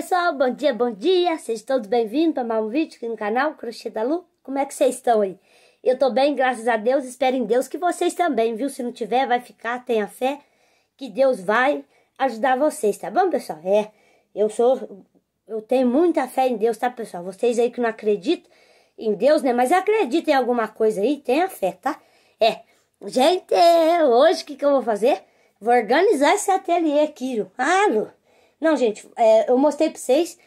pessoal, bom dia, bom dia, sejam todos bem-vindos para mais um vídeo aqui no canal Crochê da Lu, como é que vocês estão aí? Eu tô bem, graças a Deus, espero em Deus que vocês também, viu? Se não tiver, vai ficar, tenha fé, que Deus vai ajudar vocês, tá bom, pessoal? É, eu sou, eu tenho muita fé em Deus, tá, pessoal? Vocês aí que não acreditam em Deus, né, mas acreditem em alguma coisa aí, tenha fé, tá? É, gente, é, hoje o que que eu vou fazer? Vou organizar esse ateliê aqui, viu? Ah, Lu não, gente, é, eu mostrei pra vocês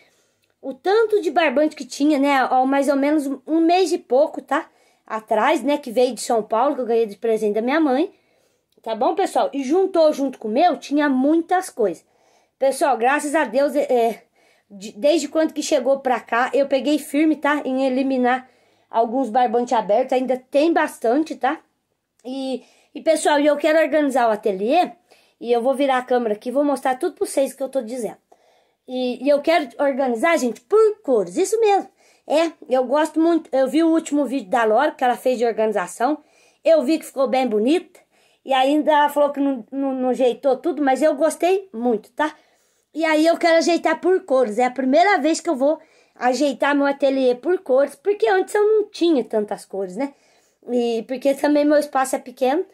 o tanto de barbante que tinha, né? Ó, mais ou menos um mês e pouco, tá? Atrás, né? Que veio de São Paulo, que eu ganhei de presente da minha mãe. Tá bom, pessoal? E juntou junto com o meu, tinha muitas coisas. Pessoal, graças a Deus, é, é desde quando que chegou pra cá, eu peguei firme, tá? Em eliminar alguns barbantes abertos, ainda tem bastante, tá? E, e pessoal, eu quero organizar o ateliê e eu vou virar a câmera aqui, vou mostrar tudo para vocês que eu estou dizendo. E, e, eu quero organizar, gente, por cores, isso mesmo. É, eu gosto muito, eu vi o último vídeo da Laura, que ela fez de organização. Eu vi que ficou bem bonita. E ainda ela falou que não, não, não ajeitou tudo, mas eu gostei muito, tá? E aí eu quero ajeitar por cores, é a primeira vez que eu vou ajeitar meu ateliê por cores, porque antes eu não tinha tantas cores, né? E porque também meu espaço é pequeno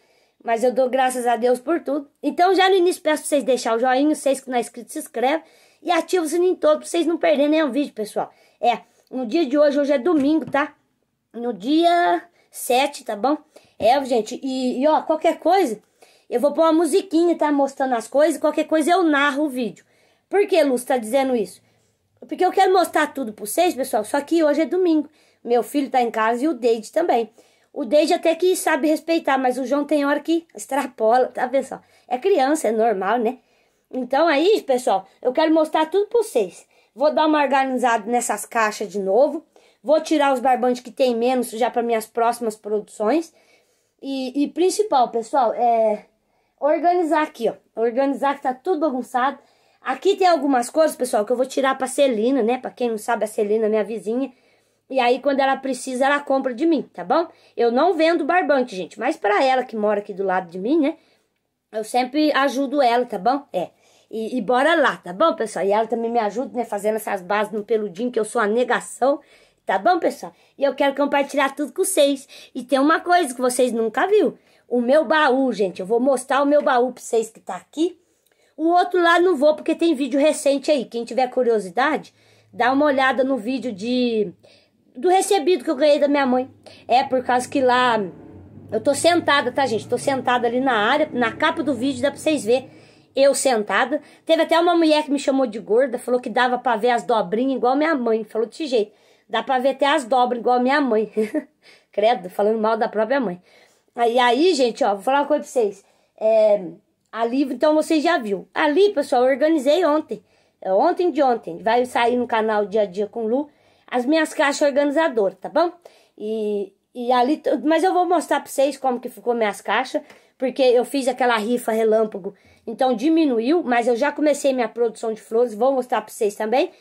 mas eu dou graças a Deus por tudo. Então já no início peço pra vocês deixar o joinha, vocês que não é inscrito se inscreve e ativa o sininho todo pra vocês não perderem nenhum vídeo, pessoal. É, no dia de hoje, hoje é domingo, tá? No dia 7, tá bom? É, gente, e, e ó, qualquer coisa, eu vou pôr uma musiquinha, tá? Mostrando as coisas, qualquer coisa eu narro o vídeo. Por que, Luz, tá dizendo isso? Porque eu quero mostrar tudo pra vocês, pessoal, só que hoje é domingo. Meu filho tá em casa e o Deide também. O Deide até que sabe respeitar, mas o João tem hora que extrapola, tá vendo É criança, é normal, né? Então aí, é pessoal, eu quero mostrar tudo pra vocês. Vou dar uma organizada nessas caixas de novo. Vou tirar os barbantes que tem menos já para minhas próximas produções. E, e, principal, pessoal, é organizar aqui, ó. Organizar que tá tudo bagunçado. Aqui tem algumas coisas, pessoal, que eu vou tirar pra Celina, né? Pra quem não sabe, a Celina é minha vizinha. E aí, quando ela precisa, ela compra de mim, tá bom? Eu não vendo barbante, gente, mas para ela que mora aqui do lado de mim, né? Eu sempre ajudo ela, tá bom? É. E, e, bora lá, tá bom, pessoal? E ela também me ajuda, né? Fazendo essas bases no peludinho, que eu sou a negação. Tá bom, pessoal? E eu quero compartilhar tudo com vocês. E tem uma coisa que vocês nunca viu. O meu baú, gente. Eu vou mostrar o meu baú pra vocês que tá aqui. O outro lá não vou, porque tem vídeo recente aí. Quem tiver curiosidade, dá uma olhada no vídeo de do recebido que eu ganhei da minha mãe. É por causa que lá eu tô sentada, tá, gente? Tô sentada ali na área, na capa do vídeo dá pra vocês verem. Eu sentada. Teve até uma mulher que me chamou de gorda, falou que dava pra ver as dobrinhas igual minha mãe. Falou desse jeito. Dá pra ver até as dobras igual minha mãe. Credo, falando mal da própria mãe. Aí, aí, gente, ó, vou falar uma coisa pra vocês. É, ali, então, vocês já viu. Ali, pessoal, eu organizei ontem. É, ontem de ontem. Vai sair no canal Dia a Dia com Lu as minhas caixas organizadoras, tá bom? E, e ali, mas eu vou mostrar pra vocês como que ficou minhas caixas, porque eu fiz aquela rifa relâmpago, então diminuiu, mas eu já comecei minha produção de flores, vou mostrar pra vocês também.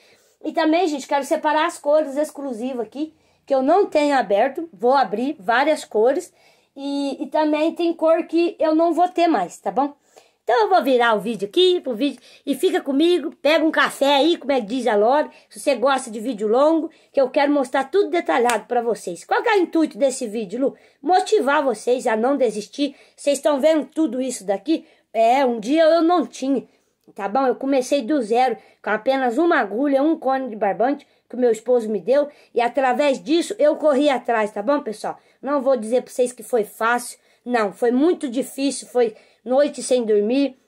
E também, gente, quero separar as cores exclusivas aqui, que eu não tenho aberto, vou abrir várias cores, e, e também tem cor que eu não vou ter mais, tá bom? Então eu vou virar o vídeo aqui pro vídeo e fica comigo, pega um café aí, como é que diz a Lore, se você gosta de vídeo longo, que eu quero mostrar tudo detalhado para vocês. Qual é o intuito desse vídeo, Lu? Motivar vocês a não desistir. Vocês estão vendo tudo isso daqui? É, um dia eu não tinha, tá bom? Eu comecei do zero, com apenas uma agulha, um cone de barbante, que o meu esposo me deu e através disso eu corri atrás, tá bom, pessoal? Não vou dizer para vocês que foi fácil, não, foi muito difícil, foi noite sem dormir,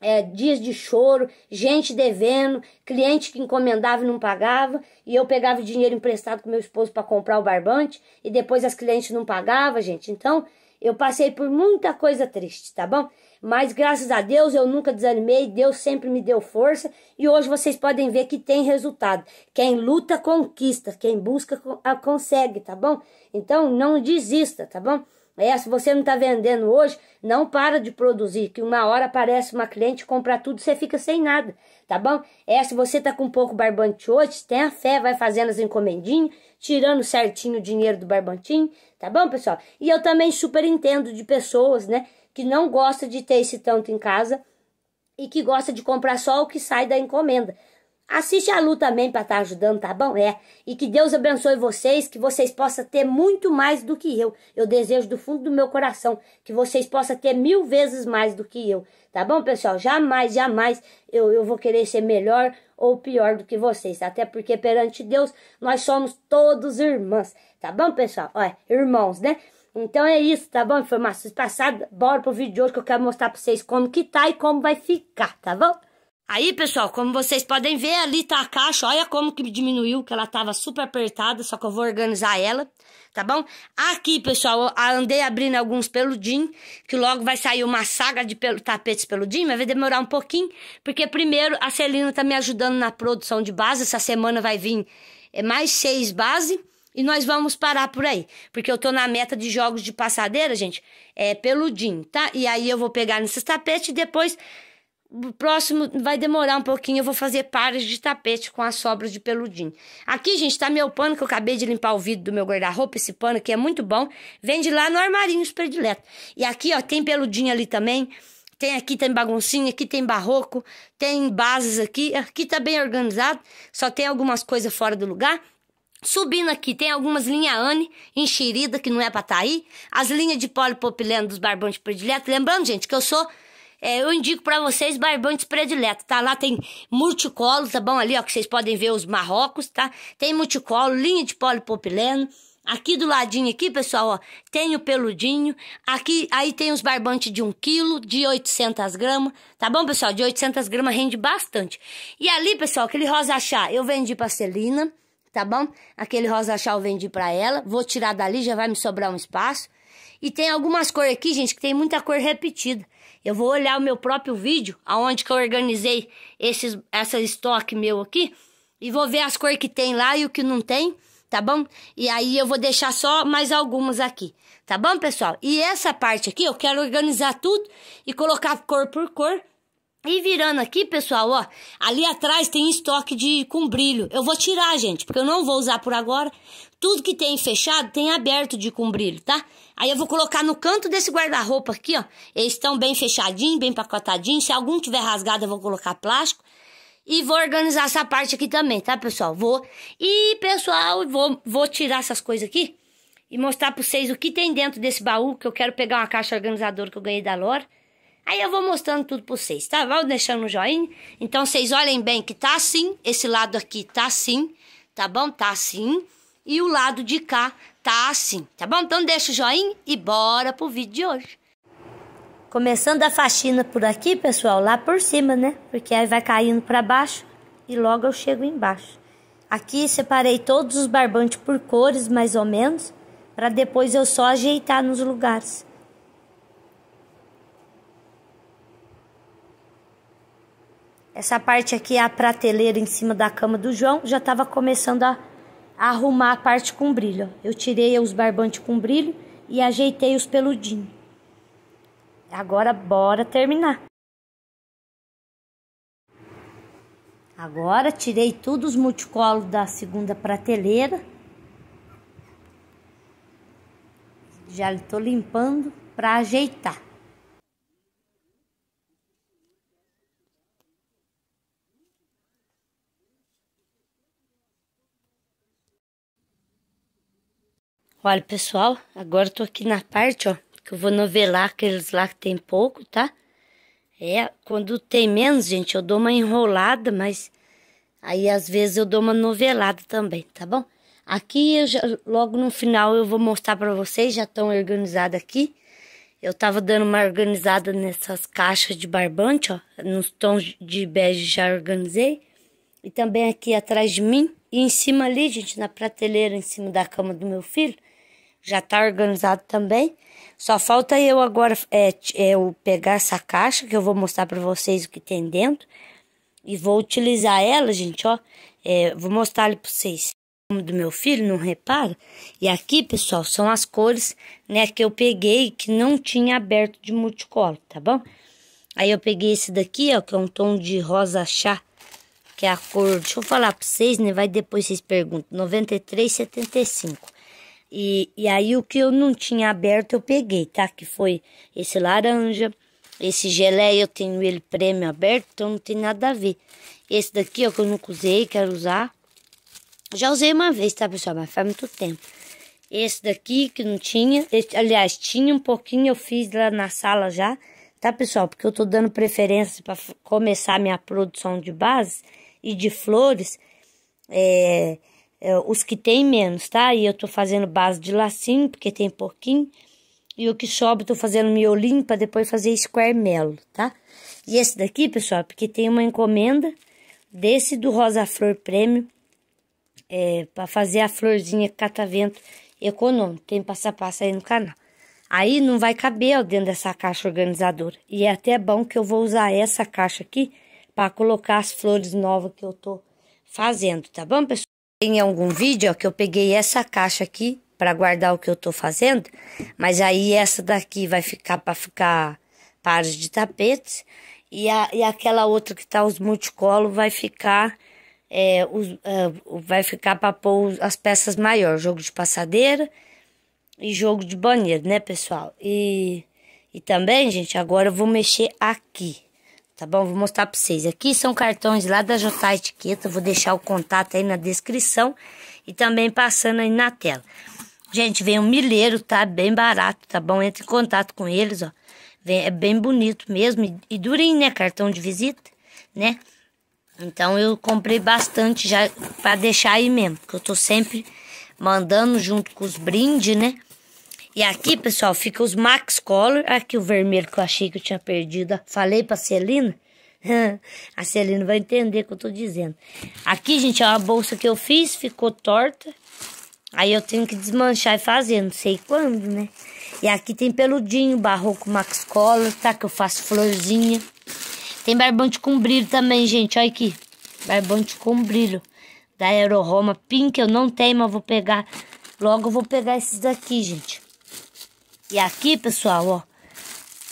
é, dias de choro, gente devendo, cliente que encomendava e não pagava, e eu pegava o dinheiro emprestado com meu esposo para comprar o barbante, e depois as clientes não pagavam, gente. Então, eu passei por muita coisa triste, tá bom? Mas graças a Deus eu nunca desanimei, Deus sempre me deu força, e hoje vocês podem ver que tem resultado. Quem luta, conquista, quem busca, ah, consegue, tá bom? Então, não desista, tá bom? É, se você não está vendendo hoje, não para de produzir, que uma hora aparece uma cliente, compra tudo, você fica sem nada, tá bom? É, se você está com pouco barbante hoje, tenha fé, vai fazendo as encomendinhas, tirando certinho o dinheiro do barbantinho, tá bom, pessoal? E eu também super entendo de pessoas, né, que não gosta de ter esse tanto em casa e que gosta de comprar só o que sai da encomenda. Assiste a Lu também para estar tá ajudando, tá bom? É. E que Deus abençoe vocês, que vocês possam ter muito mais do que eu. Eu desejo do fundo do meu coração que vocês possam ter mil vezes mais do que eu, tá bom, pessoal? Jamais, jamais eu, eu vou querer ser melhor ou pior do que vocês. Até porque perante Deus nós somos todos irmãs, tá bom, pessoal? Olha, é, irmãos, né? Então é isso, tá bom? Informações passadas. Bora pro vídeo de hoje que eu quero mostrar pra vocês como que tá e como vai ficar, tá bom? Aí, pessoal, como vocês podem ver, ali tá a caixa. Olha como que diminuiu, que ela tava super apertada, só que eu vou organizar ela, tá bom? Aqui, pessoal, eu andei abrindo alguns peludinhos, que logo vai sair uma saga de pel tapetes peludinhos, mas vai demorar um pouquinho, porque primeiro a Celina tá me ajudando na produção de base. Essa semana vai vir é, mais seis bases. E nós vamos parar por aí, porque eu tô na meta de jogos de passadeira, gente, é peludinho, tá? E aí eu vou pegar nesses tapetes e depois o próximo vai demorar um pouquinho, eu vou fazer pares de tapete com as sobras de peludinho. Aqui, gente, tá meu pano que eu acabei de limpar o vidro do meu guarda-roupa, esse pano que é muito bom, vende lá no Armarinhos Predileto. E aqui, ó, tem peludinho ali também, tem aqui, tem baguncinha, aqui tem barroco, tem bases aqui, aqui tá bem organizado, só tem algumas coisas fora do lugar. Subindo aqui, tem algumas linhas ANE, enxerida, que não é pra tá aí. As linhas de polipropileno dos barbões predileto. Lembrando, gente, que eu sou é, eu indico para vocês barbantes prediletos, tá? Lá tem multicolo, tá bom? Ali, ó, que vocês podem ver os marrocos, tá? Tem multicolo, linha de polipropileno. Aqui do ladinho aqui, pessoal, ó, tem o peludinho. Aqui, aí tem os barbantes de 1 quilo, de 800 gramas. Tá bom, pessoal? De 800 gramas rende bastante. E ali, pessoal, aquele rosa chá eu vendi pra Celina, tá bom? Aquele rosa chá eu vendi pra ela. Vou tirar dali, já vai me sobrar um espaço. E tem algumas cores aqui, gente, que tem muita cor repetida. Eu vou olhar o meu próprio vídeo, aonde que eu organizei esses, essa estoque meu aqui, e vou ver as cores que tem lá e o que não tem, tá bom? E aí eu vou deixar só mais algumas aqui, tá bom, pessoal? E essa parte aqui eu quero organizar tudo e colocar cor por cor. E virando aqui, pessoal, ó, ali atrás tem estoque de com brilho. Eu vou tirar, gente, porque eu não vou usar por agora. Tudo que tem fechado tem aberto de com brilho, tá? Aí eu vou colocar no canto desse guarda-roupa aqui, ó. Eles estão bem fechadinhos, bem pacotadinhos. Se algum tiver rasgado, eu vou colocar plástico. E vou organizar essa parte aqui também, tá, pessoal? Vou. E, pessoal, vou, vou tirar essas coisas aqui e mostrar pra vocês o que tem dentro desse baú, que eu quero pegar uma caixa organizadora que eu ganhei da Lore. Aí eu vou mostrando tudo pra vocês, tá? Vou deixando um joinha. Então, vocês olhem bem que tá assim, esse lado aqui tá assim, tá bom? Tá assim e o lado de cá tá assim, tá bom? Então deixa o joinha e bora pro vídeo de hoje. Começando a faxina por aqui, pessoal, lá por cima, né? Porque aí vai caindo para baixo e logo eu chego embaixo. Aqui separei todos os barbantes por cores, mais ou menos, para depois eu só ajeitar nos lugares. Essa parte aqui é a prateleira em cima da cama do João, já estava começando a arrumar a parte com brilho. Eu tirei os barbantes com brilho e ajeitei os peludinhos. Agora bora terminar. Agora tirei todos os multicolos da segunda prateleira. Já estou limpando para ajeitar. Olha, pessoal, agora eu tô aqui na parte, ó, que eu vou novelar aqueles lá que tem pouco, tá? É, quando tem menos, gente, eu dou uma enrolada, mas aí às vezes eu dou uma novelada também, tá bom? Aqui, já, logo no final, eu vou mostrar pra vocês, já estão organizados aqui. Eu tava dando uma organizada nessas caixas de barbante, ó, nos tons de bege já organizei. E também aqui atrás de mim. E em cima ali, gente, na prateleira, em cima da cama do meu filho, já tá organizado também. Só falta eu agora é, é eu pegar essa caixa que eu vou mostrar para vocês o que tem dentro e vou utilizar ela, gente, ó. É, vou mostrar ali para vocês do meu filho, não repara? E aqui, pessoal, são as cores, né, que eu peguei que não tinha aberto de multicolor, tá bom? Aí eu peguei esse daqui, ó, que é um tom de rosa chá, que é a cor, deixa eu falar pra vocês, né, vai depois vocês perguntam, 93,75. E, e aí o que eu não tinha aberto eu peguei, tá? Que foi esse laranja, esse gelé eu tenho ele prêmio aberto, então não tem nada a ver. Esse daqui ó, que eu nunca usei, quero usar. Já usei uma vez, tá pessoal, mas faz muito tempo. Esse daqui que não tinha, esse, aliás, tinha um pouquinho, eu fiz lá na sala já, tá pessoal? Porque eu tô dando preferência para começar minha produção de base e de flores, é é, os que tem menos, tá? E eu tô fazendo base de lacinho, porque tem pouquinho. E o que sobra, tô fazendo miolinho para depois fazer square melo, tá? E esse daqui, pessoal, porque tem uma encomenda desse do Rosa Flor Prêmio é, para fazer a florzinha catavento econômico. Tem passo a passo aí no canal. Aí não vai caber dentro dessa caixa organizadora. E é até bom que eu vou usar essa caixa aqui para colocar as flores novas que eu tô fazendo, tá bom, pessoal? em algum vídeo ó, que eu peguei essa caixa aqui para guardar o que eu tô fazendo, mas aí essa daqui vai ficar para ficar pares de tapetes e, a, e aquela outra que tá os multicolo vai ficar é, os, uh, vai ficar para pôr as peças maiores, jogo de passadeira e jogo de banheiro, né, pessoal? E e também, gente, agora eu vou mexer aqui tá bom? Vou mostrar pra vocês. Aqui são cartões lá da JA Etiqueta, vou deixar o contato aí na descrição e também passando aí na tela. Gente, vem um milheiro, tá? Bem barato, tá bom? Entre em contato com eles, ó. Vem, é bem bonito mesmo e, e durinho, né? Cartão de visita, né? Então eu comprei bastante já para deixar aí mesmo, porque eu tô sempre mandando junto com os brindes, né? E aqui, pessoal, fica os Max Color. Aqui ah, o vermelho que eu achei que eu tinha perdido. Falei pra Celina. A Celina vai entender o que eu tô dizendo. Aqui, gente, é uma bolsa que eu fiz. Ficou torta. Aí eu tenho que desmanchar e fazer. Não sei quando, né? E aqui tem peludinho, barroco Max Color, tá? Que eu faço florzinha. Tem barbante com brilho também, gente. Olha aqui. Barbante com brilho. Da Aeroroma Pink. Eu não tenho, mas vou pegar... Logo eu vou pegar esses daqui, gente. E aqui, pessoal, ó,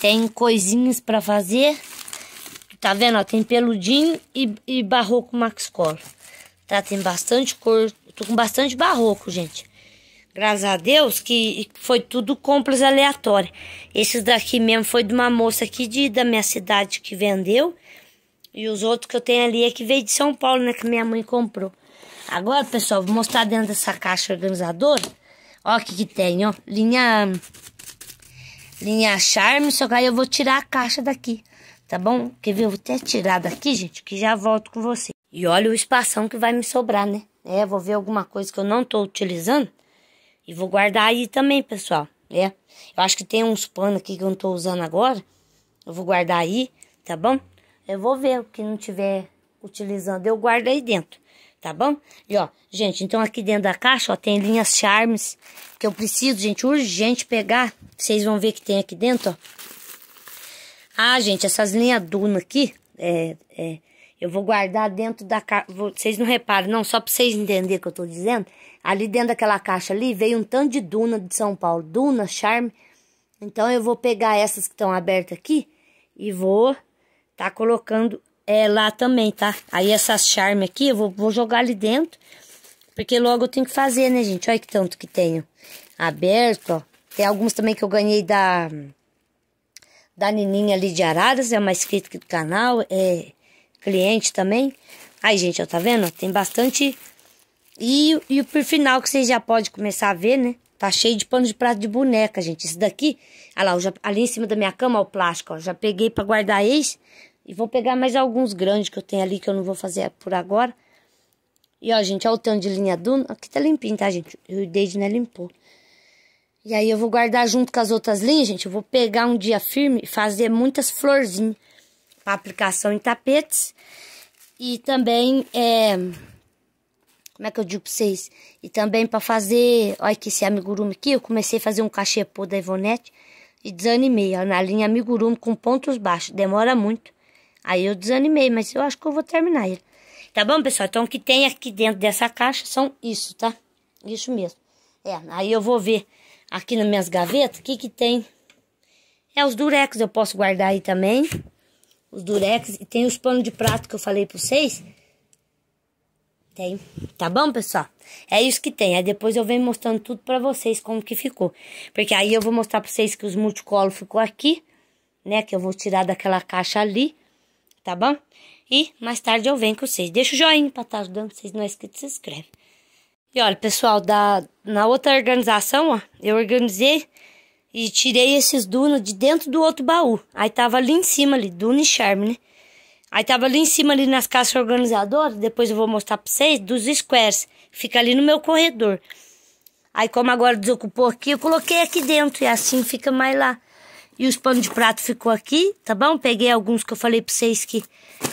tem coisinhas para fazer. Tá vendo? Ó, tem peludinho e, e barroco Max Color. Tá, tem bastante cor. Tô com bastante barroco, gente. Graças a Deus que foi tudo compras aleatórias. Esses daqui mesmo foi de uma moça aqui de, da minha cidade que vendeu. E os outros que eu tenho ali é que veio de São Paulo, né? Que minha mãe comprou. Agora, pessoal, vou mostrar dentro dessa caixa organizadora. Ó o que, que tem, ó. Linha linha charme, só que aí eu vou tirar a caixa daqui, tá bom? Quer ver? Eu vou até tirar daqui, gente, que já volto com você. E olha o espação que vai me sobrar, né? É, vou ver alguma coisa que eu não tô utilizando e vou guardar aí também, pessoal. É, eu acho que tem uns panos aqui que eu não tô usando agora. Eu vou guardar aí, tá bom? Eu vou ver o que não tiver utilizando, eu guardo aí dentro, tá bom? E ó, gente, então aqui dentro da caixa, ó, tem linhas charmes que eu preciso, gente, urgente pegar vocês vão ver que tem aqui dentro, ó. Ah, gente, essas linhas duna aqui, é, é, eu vou guardar dentro da caixa. Vocês não reparam, não, só pra vocês entenderem o que eu tô dizendo. Ali dentro daquela caixa ali veio um tanto de duna de São Paulo. Duna, charme. Então eu vou pegar essas que estão abertas aqui e vou tá colocando é, lá também, tá? Aí essas charme aqui eu vou, vou jogar ali dentro. Porque logo eu tenho que fazer, né, gente? Olha que tanto que tenho aberto, ó. Tem alguns também que eu ganhei da da Nininha ali de Araras, é uma inscrita do canal, é cliente também. Aí, gente, ó, tá vendo? Tem bastante. E, e por final, que vocês já podem começar a ver, né? Tá cheio de pano de prato de boneca, gente. Esse daqui, olha lá, já, ali em cima da minha cama, ó, o plástico, ó. Já peguei pra guardar esse E vou pegar mais alguns grandes que eu tenho ali, que eu não vou fazer por agora. E, ó, gente, ó o tanto de linha duna. Aqui tá limpinho, tá, gente? O não é limpou. E aí eu vou guardar junto com as outras linhas gente. Eu vou pegar um dia firme e fazer muitas florzinhas para aplicação em tapetes. E também, é... Como é que eu digo pra vocês? E também para fazer... Olha que esse amigurumi aqui. Eu comecei a fazer um cachepô da Ivonete e desanimei. Ó, na linha amigurumi com pontos baixos. Demora muito. Aí eu desanimei, mas eu acho que eu vou terminar ele. Tá bom, pessoal? Então, o que tem aqui dentro dessa caixa são isso, tá? Isso mesmo. É, aí eu vou ver aqui nas minhas gavetas, o que que tem? É os durex, eu posso guardar aí também. Os durex e tem os panos de prato que eu falei pra vocês. Tem, tá bom, pessoal? É isso que tem. Aí depois eu venho mostrando tudo pra vocês como que ficou. Porque aí eu vou mostrar pra vocês que os multicolos ficou aqui, né? Que eu vou tirar daquela caixa ali, tá bom? E mais tarde eu venho com vocês. Deixa o joinha pra estar tá ajudando. Se não é inscrito, se inscreve. E olha, pessoal, da, na outra organização, ó, eu organizei e tirei esses dunos de dentro do outro baú. Aí tava ali em cima ali, duna e charme, né? Aí tava ali em cima ali nas caixas organizadoras, depois eu vou mostrar pra vocês, dos squares. Fica ali no meu corredor. Aí como agora desocupou aqui, eu coloquei aqui dentro e assim fica mais lá. E os panos de prato ficou aqui, tá bom? Peguei alguns que eu falei pra vocês que,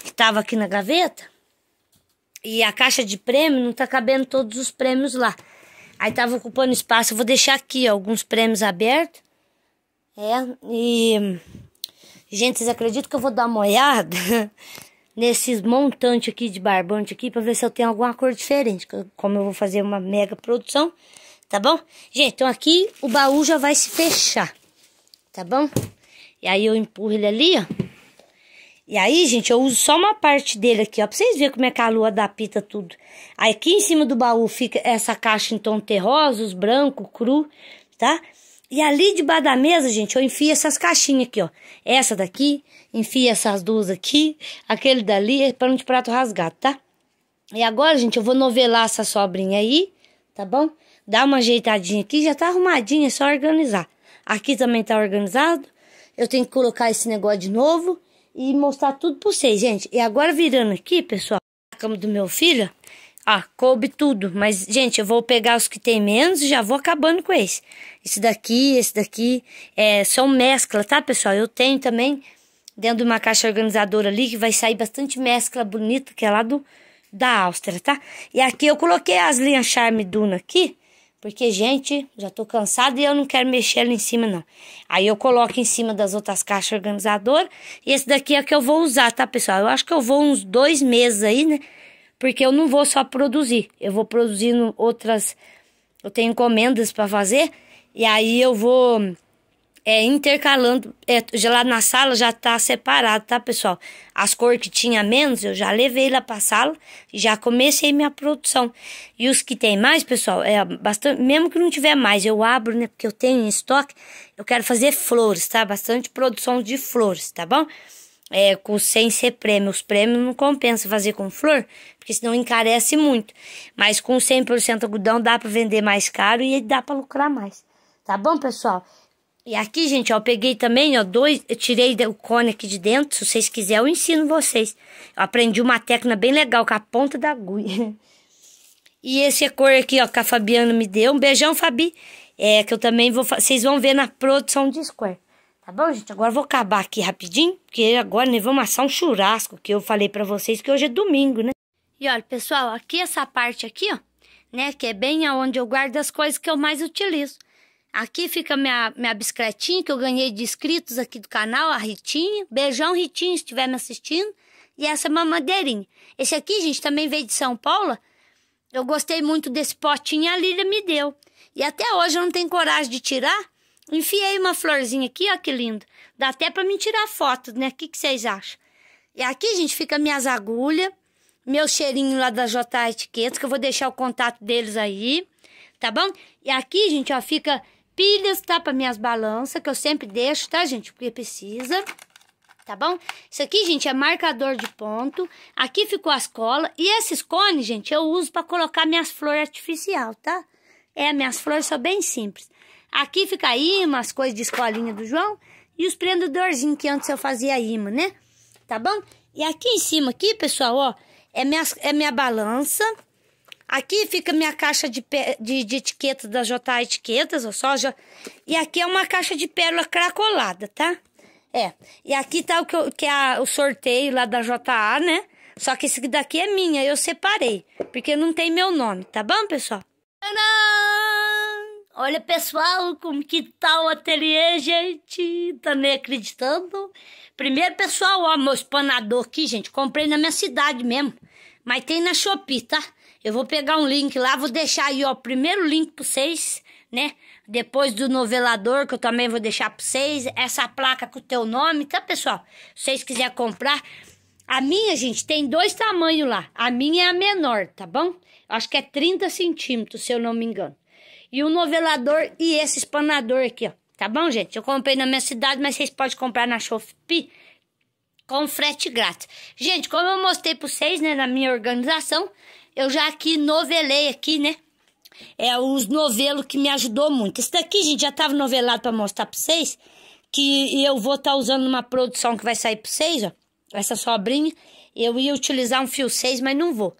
que tava aqui na gaveta. E a caixa de prêmio não tá cabendo todos os prêmios lá. Aí tava ocupando espaço. Eu vou deixar aqui ó, alguns prêmios abertos. É, e. Gente, vocês acreditam que eu vou dar uma olhada nesses montante aqui de barbante aqui para ver se eu tenho alguma cor diferente, como eu vou fazer uma mega produção, tá bom? Gente, então aqui o baú já vai se fechar, tá bom? E aí eu empurro ele ali, ó. E aí, gente, eu uso só uma parte dele aqui, ó, pra vocês verem como é que a lua adapta tudo. Aí aqui em cima do baú fica essa caixa em tom terrosos, branco, cru, tá? E ali debaixo da mesa, gente, eu enfio essas caixinhas aqui, ó. Essa daqui, enfio essas duas aqui, aquele dali, é pano de prato rasgado, tá? E agora, gente, eu vou novelar essa sobrinha aí, tá bom? Dá uma ajeitadinha aqui, já tá arrumadinha, é só organizar. Aqui também tá organizado. Eu tenho que colocar esse negócio de novo e mostrar tudo pra vocês, gente. E agora virando aqui, pessoal, a cama do meu filho, ó, coube tudo. Mas, gente, eu vou pegar os que tem menos e já vou acabando com esse. Esse daqui, esse daqui, é, são mescla, tá, pessoal? Eu tenho também dentro de uma caixa organizadora ali, que vai sair bastante mescla bonita, que é lá do, da Áustria, tá? E aqui eu coloquei as linhas Charme Duna aqui, porque, gente, já tô cansada e eu não quero mexer ali em cima, não. Aí eu coloco em cima das outras caixas organizadoras. E esse daqui é que eu vou usar, tá, pessoal? Eu acho que eu vou uns dois meses aí, né? Porque eu não vou só produzir. Eu vou produzindo outras... Eu tenho encomendas para fazer. E aí eu vou é, intercalando. É, lá na sala já tá separado, tá, pessoal? As cores que tinha menos, eu já levei lá pra sala e já comecei minha produção. E os que tem mais, pessoal, é bastante. Mesmo que não tiver mais, eu abro, né? Porque eu tenho em estoque. Eu quero fazer flores, tá? Bastante produção de flores, tá bom? É, com, sem ser prêmio. Os prêmios não compensa fazer com flor, porque senão encarece muito. Mas com 100% algodão dá para vender mais caro e dá para lucrar mais. Tá bom, pessoal? E aqui, gente, ó, eu peguei também, ó, dois, eu tirei o cone aqui de dentro, se vocês quiserem eu ensino vocês. Eu aprendi uma técnica bem legal com a ponta da agulha. E esse é cor aqui, ó, que a Fabiana me deu. Um beijão, Fabi. É, que eu também vou, vocês vão ver na produção de square. Tá bom, gente? Agora eu vou acabar aqui rapidinho, porque agora nós vamos assar um churrasco, que eu falei pra vocês que hoje é domingo, né? E olha, pessoal, aqui essa parte aqui, ó, né, que é bem aonde eu guardo as coisas que eu mais utilizo. Aqui fica minha, minha bicicletinha que eu ganhei de inscritos aqui do canal, a Ritinha. Beijão, Ritinha, se estiver me assistindo. E essa é mamadeirinha. Esse aqui, gente, também veio de São Paulo. Eu gostei muito desse potinho, a Lília me deu. E até hoje eu não tenho coragem de tirar. Enfiei uma florzinha aqui, ó que lindo. Dá até para me tirar foto, né? O que, que vocês acham? E aqui, gente, fica minhas agulhas, meu cheirinho lá da J Etiquetas, que eu vou deixar o contato deles aí, tá bom? E aqui, gente, ó, fica pilhas, tá? Para minhas balanças, que eu sempre deixo, tá, gente? Porque precisa, tá bom? Isso aqui, gente, é marcador de ponto. Aqui ficou as colas. E esses cones, gente, eu uso para colocar minhas flores artificial, tá? É, minhas flores são bem simples. Aqui fica a imã, as coisas de escolinha do João. E os prendedorzinhos que antes eu fazia imã, né? Tá bom? E aqui em cima, aqui, pessoal, ó, é, minhas, é minha balança Aqui fica minha caixa de, de, de etiquetas da JA Etiquetas, ou só já. E aqui é uma caixa de pérola cracolada, tá? É. E aqui tá o que, que é o sorteio lá da JA, né? Só que esse daqui é minha, eu separei. Porque não tem meu nome, tá bom, pessoal? Olha, pessoal, como que tá o ateliê, gente? Tá nem acreditando? Primeiro, pessoal, ó, meu espanador aqui, gente. Comprei na minha cidade mesmo. Mas tem na Shopee, tá? Eu vou pegar um link lá, vou deixar aí, ó, o primeiro link pra vocês, né? Depois do novelador, que eu também vou deixar pra vocês. Essa placa com o teu nome, tá, pessoal? Se vocês quiserem comprar. A minha, gente, tem dois tamanhos lá. A minha é a menor, tá bom? Acho que é 30 centímetros, se eu não me engano. E o novelador e esse espanador aqui, ó. Tá bom, gente? Eu comprei na minha cidade, mas vocês podem comprar na Shopee com frete grátis. Gente, como eu mostrei para vocês, né, na minha organização, eu já aqui novelei aqui, né? É uns novelos que me ajudou muito. Esse daqui, gente, já tava novelado para mostrar para vocês. Que eu vou estar tá usando uma produção que vai sair para vocês, ó. Essa sobrinha. Eu ia utilizar um fio 6, mas não vou.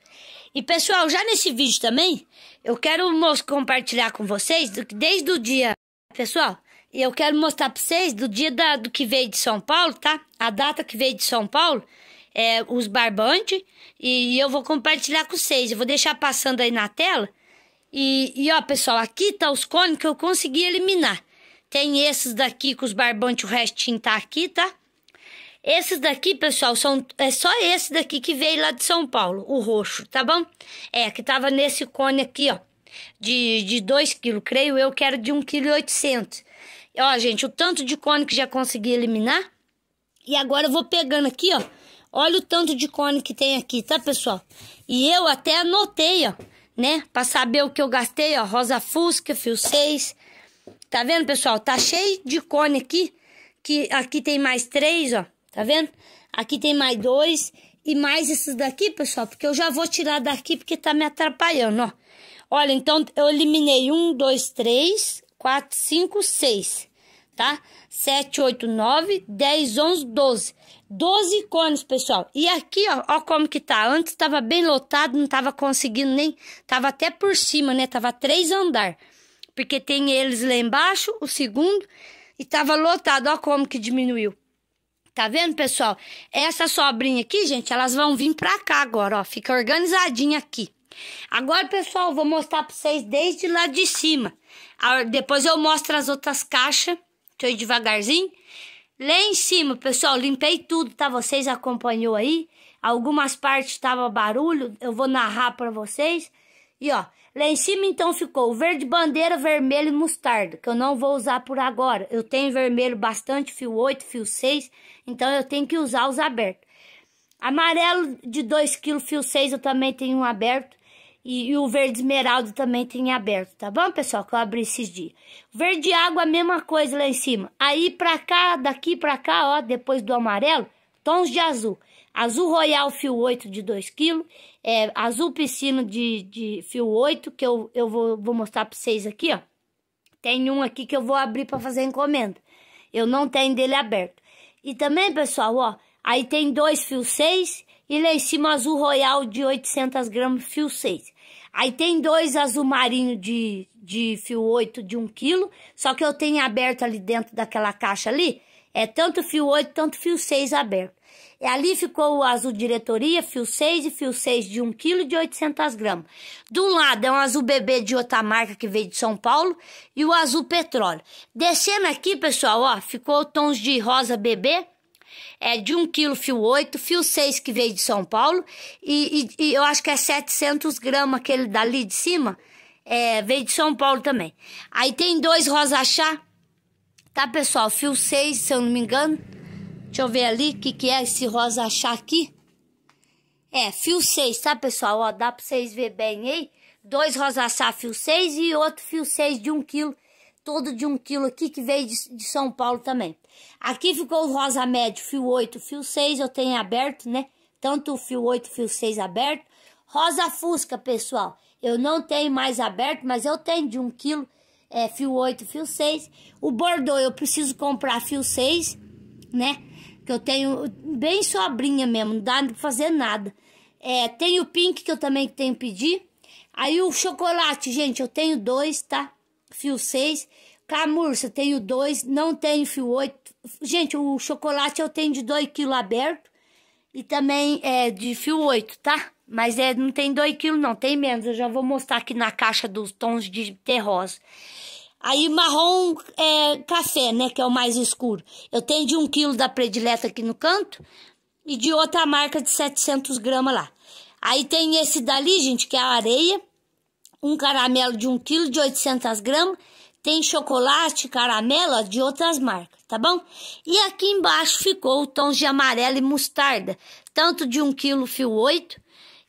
E, pessoal, já nesse vídeo também, eu quero compartilhar com vocês, desde o dia... Pessoal, eu quero mostrar para vocês do dia da, do que veio de São Paulo, tá? A data que veio de São Paulo é, os barbantes e eu vou compartilhar com vocês. Eu vou deixar passando aí na tela. E, e ó, pessoal, aqui tá os cones que eu consegui eliminar. Tem esses daqui com os barbantes, o restinho tá aqui, tá? Esses daqui, pessoal, são, é só esse daqui que veio lá de São Paulo, o roxo, tá bom? É, que tava nesse cone aqui, ó, de, de 2 kg, creio eu que era de 1,8 kg. Ó, gente, o tanto de cone que já consegui eliminar. E agora eu vou pegando aqui, ó, Olha o tanto de cone que tem aqui, tá, pessoal? E eu até anotei, ó, né? Pra saber o que eu gastei, ó. Rosa Fusca, fio 6. Tá vendo, pessoal? Tá cheio de cone aqui. Que aqui tem mais três, ó. Tá vendo? Aqui tem mais dois. E mais esses daqui, pessoal. Porque eu já vou tirar daqui porque tá me atrapalhando, ó. Olha, então eu eliminei um, dois, três, quatro, cinco, seis. Tá? Sete, oito, nove, dez, onze, doze. 12 cones, pessoal. E aqui, ó, ó como que tá. Antes tava bem lotado, não tava conseguindo nem... Tava até por cima, né? Tava três andar. Porque tem eles lá embaixo, o segundo, e tava lotado. Ó como que diminuiu. Tá vendo, pessoal? Essa sobrinha aqui, gente, elas vão vir pra cá agora, ó. Fica organizadinha aqui. Agora, pessoal, eu vou mostrar pra vocês desde lá de cima. Depois eu mostro as outras caixas. Deixa eu ir devagarzinho. Lá em cima, pessoal, limpei tudo, tá? Vocês acompanhou aí? Algumas partes tava barulho, eu vou narrar para vocês. E ó, lá em cima então ficou verde bandeira, vermelho e mostarda, que eu não vou usar por agora. Eu tenho vermelho bastante, fio 8, fio 6, então eu tenho que usar os abertos. Amarelo de 2 kg, fio 6, eu também tenho um aberto. E, e, o verde esmeralda também tem aberto, tá bom, pessoal? Que eu abri esses dias. Verde água, a mesma coisa lá em cima. Aí pra cá, daqui pra cá, ó, depois do amarelo, tons de azul. Azul Royal fio 8 de 2 kg, é, azul piscina de, de fio 8, que eu, eu vou, vou mostrar pra vocês aqui, ó. Tem um aqui que eu vou abrir para fazer encomenda. Eu não tenho dele aberto. E também, pessoal, ó, aí tem dois fios 6 e lá é em cima azul royal de 800 gramas, fio 6. Aí tem dois azul marinho de, de fio 8 de 1 quilo. Só que eu tenho aberto ali dentro daquela caixa ali. É tanto fio 8, tanto fio 6 aberto. E ali ficou o azul diretoria, fio 6 e fio 6 de 1 kg de 800 gramas. Do lado é um azul bebê de outra marca que veio de São Paulo e o azul petróleo. Descendo aqui, pessoal, ó, ficou tons de rosa bebê, é de 1 kg fio 8, fio 6 que veio de São Paulo e, e, e eu acho que é 700 gramas aquele dali de cima, é, veio de São Paulo também. Aí tem dois rosa chá, tá pessoal? Fio 6, se eu não me engano. Deixa eu ver ali o que, que é esse rosa chá aqui. É, fio 6, tá pessoal? Ó, dá pra vocês verem bem aí. Dois rosa chá fio 6 e outro fio 6 de 1 kg. todo de 1 kg aqui que veio de, de São Paulo também. Aqui ficou o rosa médio, fio 8, fio 6 eu tenho aberto, né? Tanto o fio 8, fio 6 aberto. Rosa fusca, pessoal, eu não tenho mais aberto, mas eu tenho de 1 kg, é, fio 8, fio 6. O bordô eu preciso comprar fio 6, né? Que eu tenho bem sobrinha mesmo, não dá pra fazer nada. É, tem o pink que eu também tenho que pedir. Aí o chocolate, gente, eu tenho dois, tá? Fio 6. Camurça, tenho dois, não tenho fio 8, Gente, o chocolate eu tenho de 2 kg aberto e também é de fio 8, tá? Mas é, não tem 2 kg não, tem menos. Eu já vou mostrar aqui na caixa dos tons de terrosa. Aí marrom é café, né, que é o mais escuro. Eu tenho de 1 um kg da predileta aqui no canto e de outra marca de 700 gramas lá. Aí tem esse dali, gente, que é a areia. Um caramelo de 1 um kg de 800 gramas. Tem chocolate, caramelo de outras marcas tá bom? E aqui embaixo ficou o tom de amarelo e mostarda, tanto de 1 kg fio 8.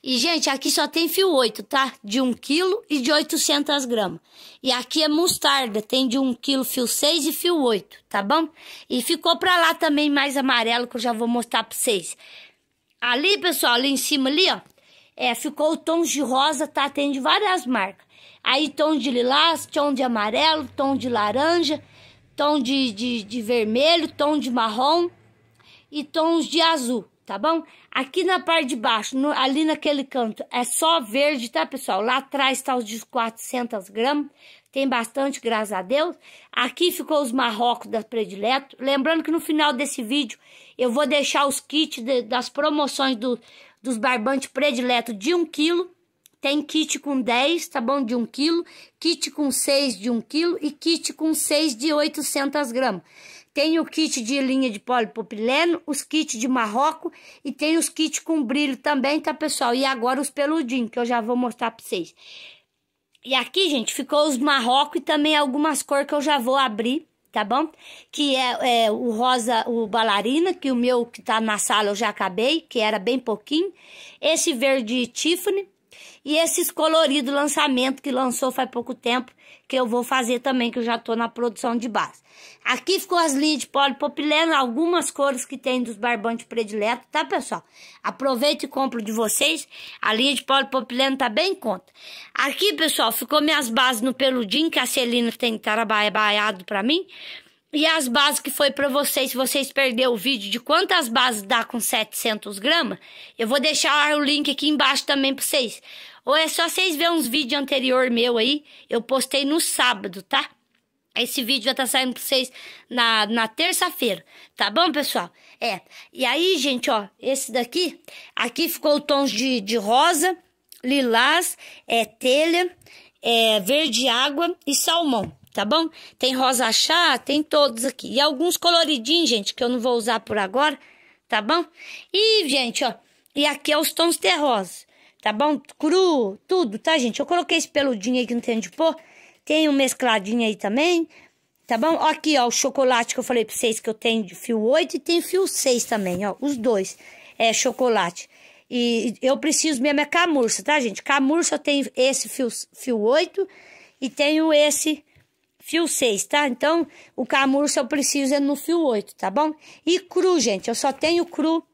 E, gente, aqui só tem fio 8, tá? De 1 kg e de 800 gramas. E aqui é mostarda, tem de 1 kg fio 6 e fio 8, tá bom? E ficou pra lá também mais amarelo, que eu já vou mostrar pra vocês. Ali, pessoal, ali em cima ali, ó, é, ficou o tom de rosa, tá? Tem de várias marcas. Aí tom de lilás, tom de amarelo, tom de laranja tom de, de, de vermelho, tom de marrom e tons de azul, tá bom? Aqui na parte de baixo, no, ali naquele canto, é só verde, tá, pessoal? Lá atrás tá os de 400 gramas, tem bastante, graças a Deus. Aqui ficou os marrocos da Predileto. Lembrando que no final desse vídeo eu vou deixar os kits de, das promoções do, dos barbantes predileto de 1 um quilo tem kit com 10, tá bom? De 1 quilo, kit com 6 de 1 quilo e kit com 6 de 800 gramas. Tem o kit de linha de polipropileno, os kits de marroco e tem os kits com brilho também, tá, pessoal? E agora os peludinhos, que eu já vou mostrar pra vocês. E aqui, gente, ficou os marroco e também algumas cores que eu já vou abrir, tá bom? Que é, é o rosa, o balarina, que o meu que tá na sala eu já acabei, que era bem pouquinho. Esse verde Tiffany, e esses coloridos lançamento que lançou faz pouco tempo, que eu vou fazer também, que eu já estou na produção de base. Aqui ficou as linhas de polipropileno, algumas cores que tem dos barbantes prediletos, tá, pessoal? Aproveito e compro de vocês. A linha de polipropileno tá bem em conta. Aqui, pessoal, ficou minhas bases no peludinho, que a Celina tem trabalhado para mim. E as bases que foi para vocês, se vocês perderam o vídeo de quantas bases dá com 700 gramas, eu vou deixar o link aqui embaixo também para vocês. Ou é só vocês verem uns vídeos anterior meu aí. Eu postei no sábado, tá? Esse vídeo vai tá saindo pra vocês na, na terça-feira, tá bom, pessoal? É, e aí, gente, ó, esse daqui, aqui ficou o tons de, de rosa, lilás, é telha, é verde água e salmão, tá bom? Tem rosa chá, tem todos aqui. E alguns coloridinhos, gente, que eu não vou usar por agora, tá bom? E, gente, ó, e aqui é os tons terrosos tá bom? Cru, tudo, tá, gente? Eu coloquei esse peludinho aí que não tem onde pôr. Tem um mescladinho aí também, tá bom? aqui, ó, o chocolate que eu falei pra vocês que eu tenho de fio 8 e tem fio 6 também, ó. Os dois é chocolate. E eu preciso mesmo é camurça, tá, gente? Camurça eu tenho esse fio, fio 8 e tenho esse fio 6, tá? Então, o camurça eu preciso é no fio 8, tá bom? E cru, gente, eu só tenho cru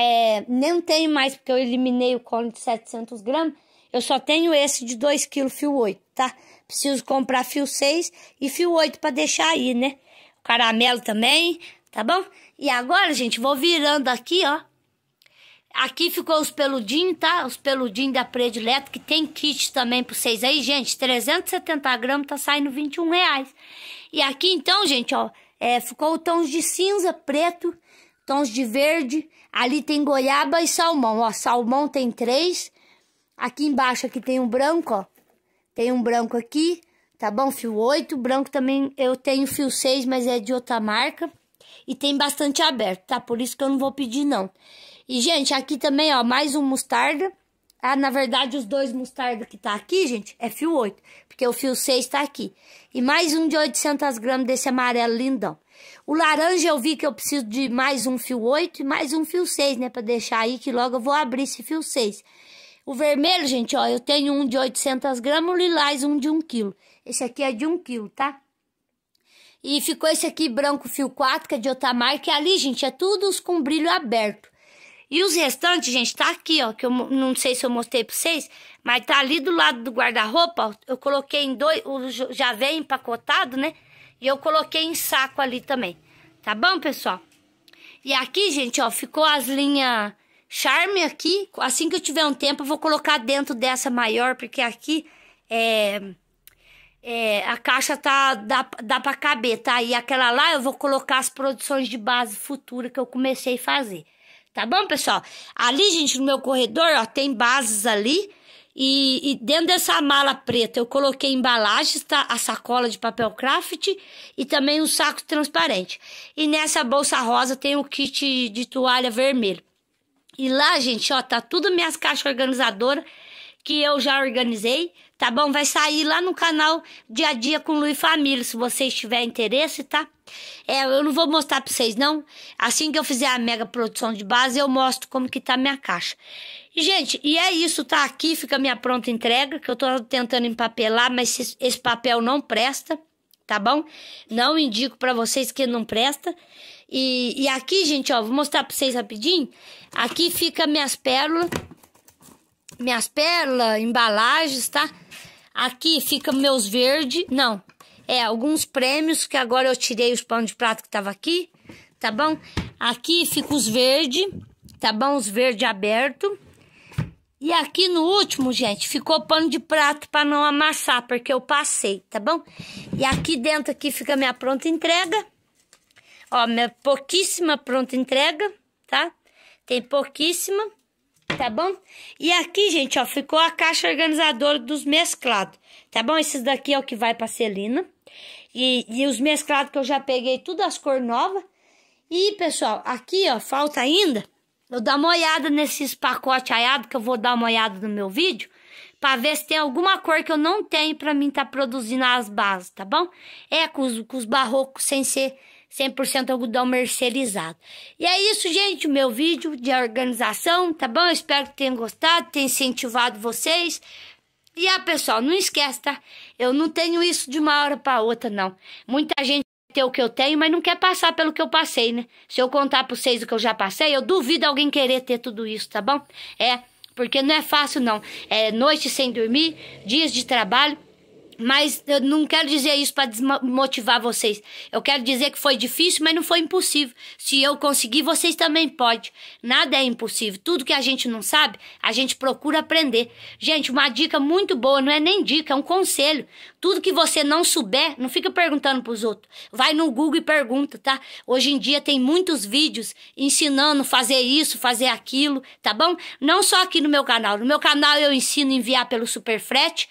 é, não tenho mais, porque eu eliminei o cone de 700 gramas. Eu só tenho esse de 2 kg fio 8, tá? Preciso comprar fio 6 e fio 8 para deixar aí, né? O caramelo também, tá bom? E agora, gente, vou virando aqui, ó. Aqui ficou os peludinhos, tá? Os peludinhos da predileta, que tem kit também pra vocês aí, gente. 370 gramas tá saindo 21 reais. E aqui, então, gente, ó, é, ficou tons de cinza, preto, tons de verde, Ali tem goiaba e salmão, ó. Salmão tem três. Aqui embaixo aqui tem um branco, ó. Tem um branco aqui, tá bom? Fio 8. Branco também eu tenho fio 6, mas é de outra marca. E tem bastante aberto, tá? Por isso que eu não vou pedir, não. E, gente, aqui também, ó, mais um mostarda. Ah, na verdade, os dois mostarda que tá aqui, gente, é fio 8. Porque o fio 6 tá aqui. E mais um de 800 gramas desse amarelo lindão. O laranja eu vi que eu preciso de mais um fio 8 e mais um fio 6, né? Pra deixar aí que logo eu vou abrir esse fio 6. O vermelho, gente, ó, eu tenho um de 800 gramas, o lilás um de 1 quilo. Esse aqui é de 1 quilo, tá? E ficou esse aqui branco fio 4, que é de Otamar, que ali, gente, é tudo com brilho aberto. E os restantes, gente, tá aqui, ó, que eu não sei se eu mostrei pra vocês, mas tá ali do lado do guarda-roupa, ó, eu coloquei em dois, já vem empacotado, né? E eu coloquei em saco ali também. Tá bom, pessoal? E aqui, gente, ó, ficou as linhas charme aqui. Assim que eu tiver um tempo, eu vou colocar dentro dessa maior, porque aqui é, é a caixa tá dá, dá para caber, tá? E aquela lá eu vou colocar as produções de base futura que eu comecei a fazer. Tá bom, pessoal? Ali, gente, no meu corredor, ó, tem bases ali e, e, dentro dessa mala preta eu coloquei embalagens, tá? A sacola de papel craft e também um saco transparente. E nessa bolsa rosa tem o um kit de toalha vermelho. E lá, gente, ó, tá tudo minhas caixas organizadoras que eu já organizei, tá bom? Vai sair lá no canal Dia a Dia com e Família, se vocês tiverem interesse, tá? É, eu não vou mostrar pra vocês, não. Assim que eu fizer a mega produção de base, eu mostro como que tá minha caixa. Gente, e é isso, tá aqui, fica minha pronta entrega, que eu tô tentando empapelar, mas esse papel não presta, tá bom? Não indico para vocês que não presta. E, e aqui, gente, ó, vou mostrar pra vocês rapidinho. Aqui fica minhas pérolas, minhas pérolas, embalagens, tá? Aqui fica meus verdes, não, é, alguns prêmios que agora eu tirei os pão de prato que tava aqui, tá bom? Aqui fica os verdes, tá bom? Os verdes abertos. E aqui no último, gente, ficou pano de prato para não amassar, porque eu passei, tá bom? E aqui dentro aqui fica minha pronta entrega. Ó, minha pouquíssima pronta entrega, tá? Tem pouquíssima, tá bom? E aqui, gente, ó, ficou a caixa organizadora dos mesclados, tá bom? Esses daqui é o que vai pra Celina. E, e os mesclados que eu já peguei, tudo as cor nova. E, pessoal, aqui, ó, falta ainda eu dou uma olhada nesses pacotes aiados, que eu vou dar uma olhada no meu vídeo, para ver se tem alguma cor que eu não tenho para mim estar tá produzindo as bases, tá bom? É, com os, com os barrocos sem ser 100% algodão mercerizado. E é isso, gente, o meu vídeo de organização, tá bom? Eu espero que tenham gostado, tenha incentivado vocês. E a ah, pessoal, não esquece, tá? Eu não tenho isso de uma hora para outra, não. Muita gente ter o que eu tenho, mas não quer passar pelo que eu passei, né? Se eu contar para vocês o que eu já passei, eu duvido alguém querer ter tudo isso, tá bom? É, porque não é fácil não. É noite sem dormir, dias de trabalho mas eu não quero dizer isso para desmotivar vocês. Eu quero dizer que foi difícil, mas não foi impossível. Se eu conseguir, vocês também podem. Nada é impossível. Tudo que a gente não sabe, a gente procura aprender. Gente, uma dica muito boa, não é nem dica, é um conselho. Tudo que você não souber, não fica perguntando para os outros. Vai no Google e pergunta, tá? Hoje em dia tem muitos vídeos ensinando fazer isso, fazer aquilo, tá bom? Não só aqui no meu canal. No meu canal eu ensino a enviar pelo super frete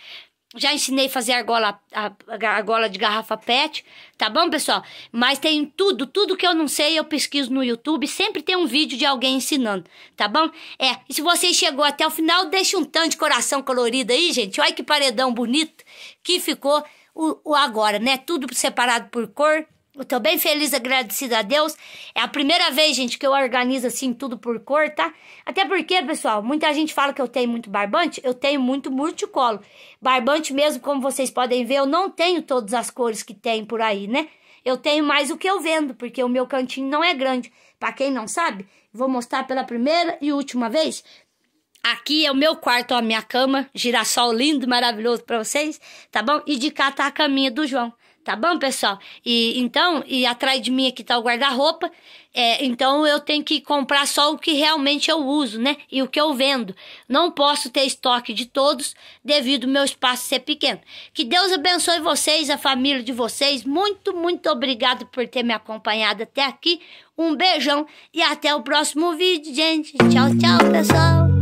já ensinei a fazer argola, a, a, argola de garrafa PET, tá bom, pessoal? Mas tem tudo, tudo que eu não sei, eu pesquiso no YouTube. Sempre tem um vídeo de alguém ensinando, tá bom? É, e se você chegou até o final, deixa um tanto de coração colorido aí, gente. Olha que paredão bonito que ficou o, o agora, né? Tudo separado por cor. Eu tô bem feliz, agradecida a Deus. É a primeira vez, gente, que eu organizo assim tudo por cor, tá? Até porque, pessoal, muita gente fala que eu tenho muito barbante, eu tenho muito multicolo. Barbante mesmo, como vocês podem ver, eu não tenho todas as cores que tem por aí, né? Eu tenho mais o que eu vendo, porque o meu cantinho não é grande. Para quem não sabe, vou mostrar pela primeira e última vez. Aqui é o meu quarto, ó, a minha cama, girassol lindo, maravilhoso para vocês, tá bom? E de cá tá a caminha do João. Tá bom, pessoal? E então, e atrás de mim aqui tá o guarda-roupa. É, então eu tenho que comprar só o que realmente eu uso, né? E o que eu vendo. Não posso ter estoque de todos devido ao meu espaço ser pequeno. Que Deus abençoe vocês, a família de vocês. Muito, muito obrigado por ter me acompanhado até aqui. Um beijão e até o próximo vídeo, gente. Tchau, tchau, pessoal.